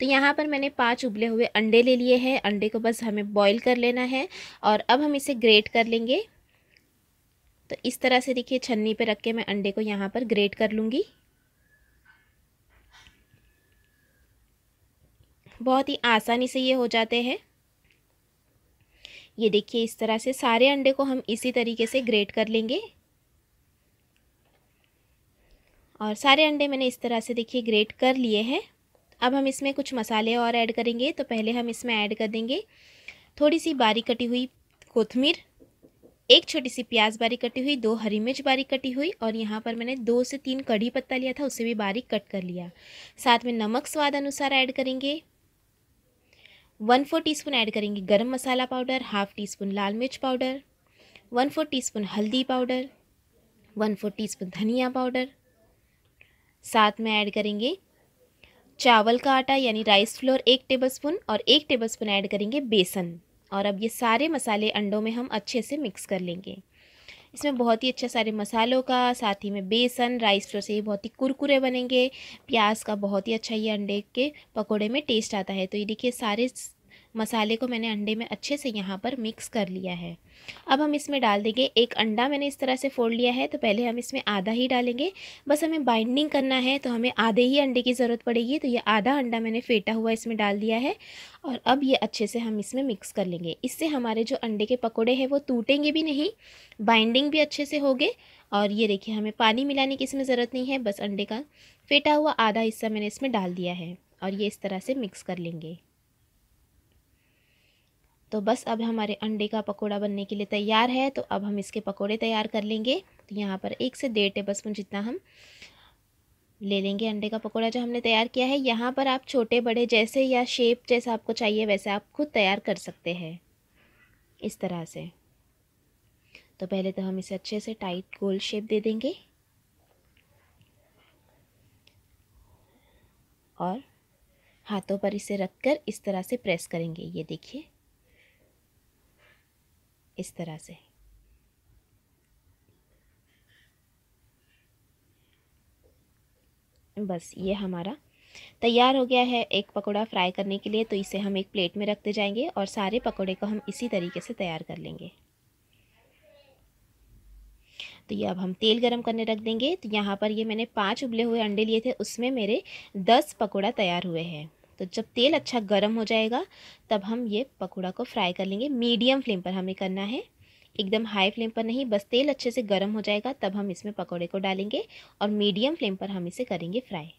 तो यहाँ पर मैंने पाँच उबले हुए अंडे ले लिए हैं अंडे को बस हमें बॉईल कर लेना है और अब हम इसे ग्रेट कर लेंगे तो इस तरह से देखिए छन्नी पे रख के मैं अंडे को यहाँ पर ग्रेट कर लूँगी बहुत ही आसानी से ये हो जाते हैं ये देखिए इस तरह से सारे अंडे को हम इसी तरीके से ग्रेट कर लेंगे और सारे अंडे मैंने इस तरह से देखिए ग्रेट कर लिए हैं अब हम इसमें कुछ मसाले और ऐड करेंगे तो पहले हम इसमें ऐड कर देंगे थोड़ी सी बारीक कटी हुई कोथमीर एक छोटी सी प्याज बारीक कटी हुई दो हरी मिर्च बारीक कटी हुई और यहाँ पर मैंने दो से तीन कड़ी पत्ता लिया था उसे भी बारीक कट कर लिया साथ में नमक स्वाद अनुसार ऐड करेंगे one four teaspoon add करेंगे garam masala powder half teaspoon लाल मिर्च powder one four teaspoon हल्दी powder one four teaspoon धनिया पाउडर साथ में ऐड करेंगे चावल का आटा यानी राइस फ्लोर एक टेबलस्पून और एक टेबलस्पून ऐड करेंगे बेसन और अब ये सारे मसाले अंडों में हम अच्छे से मिक्स कर लेंगे इसमें बहुत ही अच्छा सारे मसालों का साथ ही में बेसन राइस फ्लोर से ये बहुत ही कुरकुरे बनेंगे प्याज का बहुत ही अच्छा ये अंडे के पकोड़े में टेस्ट आता है तो ये देखिए सारे मसाले को मैंने अंडे में अच्छे से यहाँ पर मिक्स कर लिया है अब हम इसमें डाल देंगे एक अंडा मैंने इस तरह से फोड़ लिया है तो पहले हम इसमें आधा ही डालेंगे बस हमें बाइंडिंग करना है तो हमें आधे ही अंडे की ज़रूरत पड़ेगी तो ये आधा अंडा मैंने फेटा हुआ इसमें डाल दिया है और अब ये अच्छे से हम इसमें मिक्स कर लेंगे इससे हमारे जो अंडे के पकौड़े हैं वो टूटेंगे भी नहीं बाइंडिंग भी अच्छे से होगे और ये देखिए हमें पानी मिलाने की इसमें ज़रूरत नहीं है बस अंडे का फेटा हुआ आधा हिस्सा मैंने इसमें डाल दिया है और ये इस तरह से मिक्स कर लेंगे तो बस अब हमारे अंडे का पकोड़ा बनने के लिए तैयार है तो अब हम इसके पकोड़े तैयार कर लेंगे तो यहाँ पर एक से डेढ़ टेबल स्पून जितना हम ले लेंगे अंडे का पकोड़ा जो हमने तैयार किया है यहाँ पर आप छोटे बड़े जैसे या शेप जैसा आपको चाहिए वैसे आप खुद तैयार कर सकते हैं इस तरह से तो पहले तो हम इसे अच्छे से टाइट गोल शेप दे देंगे और हाथों पर इसे रखकर इस तरह से प्रेस करेंगे ये देखिए इस तरह से बस ये हमारा तैयार हो गया है एक पकोड़ा फ्राई करने के लिए तो इसे हम एक प्लेट में रखते जाएंगे और सारे पकोड़े को हम इसी तरीके से तैयार कर लेंगे तो ये अब हम तेल गरम करने रख देंगे तो यहाँ पर ये मैंने पाँच उबले हुए अंडे लिए थे उसमें मेरे दस पकोड़ा तैयार हुए हैं तो जब तेल अच्छा गर्म हो जाएगा तब हम ये पकौड़ा को फ्राई कर लेंगे मीडियम फ्लेम पर हमें करना है एकदम हाई फ्लेम पर नहीं बस तेल अच्छे से गर्म हो जाएगा तब हम इसमें पकौड़े को डालेंगे और मीडियम फ्लेम पर हम इसे करेंगे फ्राई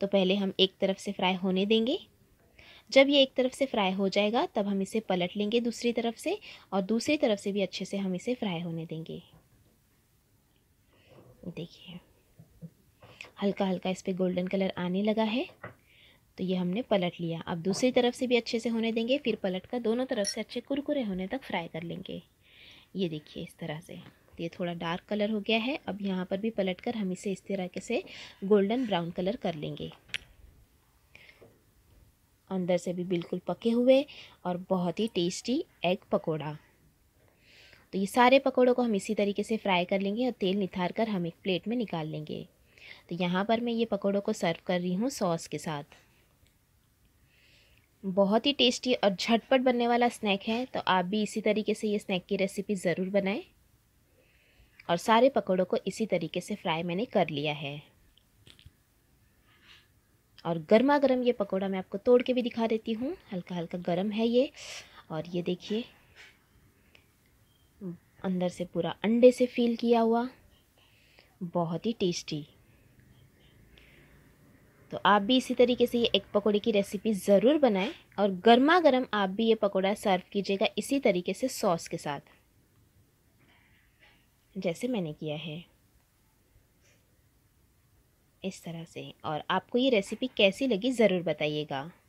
तो पहले हम एक तरफ से फ्राई होने देंगे जब ये एक तरफ से फ्राई हो जाएगा तब हम इसे पलट लेंगे दूसरी तरफ से और दूसरी तरफ से भी अच्छे से हम इसे फ्राई होने देंगे देखिए हल्का हल्का इस पर गोल्डन कलर आने लगा है तो ये हमने पलट लिया अब दूसरी तरफ से भी अच्छे से होने देंगे फिर पलट कर दोनों तरफ से अच्छे कुरकुरे होने तक फ्राई कर लेंगे ये देखिए इस तरह से ये थोड़ा डार्क कलर हो गया है अब यहाँ पर भी पलट कर हम इसे इस तरह से गोल्डन ब्राउन कलर कर लेंगे अंदर से भी बिल्कुल पके हुए और बहुत ही टेस्टी एग पकौड़ा तो ये सारे पकौड़ों को हम इसी तरीके से फ्राई कर लेंगे और तेल निथार कर हम एक प्लेट में निकाल लेंगे तो यहाँ पर मैं ये पकौड़ों को सर्व कर रही हूँ सॉस के साथ बहुत ही टेस्टी और झटपट बनने वाला स्नैक है तो आप भी इसी तरीके से ये स्नैक की रेसिपी ज़रूर बनाएं और सारे पकौड़ों को इसी तरीके से फ्राई मैंने कर लिया है और गर्मा गर्म ये पकौड़ा मैं आपको तोड़ के भी दिखा देती हूँ हल्का हल्का गर्म है ये और ये देखिए अंदर से पूरा अंडे से फील किया हुआ बहुत ही टेस्टी तो आप भी इसी तरीके से ये एग पकौड़े की रेसिपी ज़रूर बनाएं और गर्मा गर्म आप भी ये पकौड़ा सर्व कीजिएगा इसी तरीके से सॉस के साथ जैसे मैंने किया है इस तरह से और आपको ये रेसिपी कैसी लगी ज़रूर बताइएगा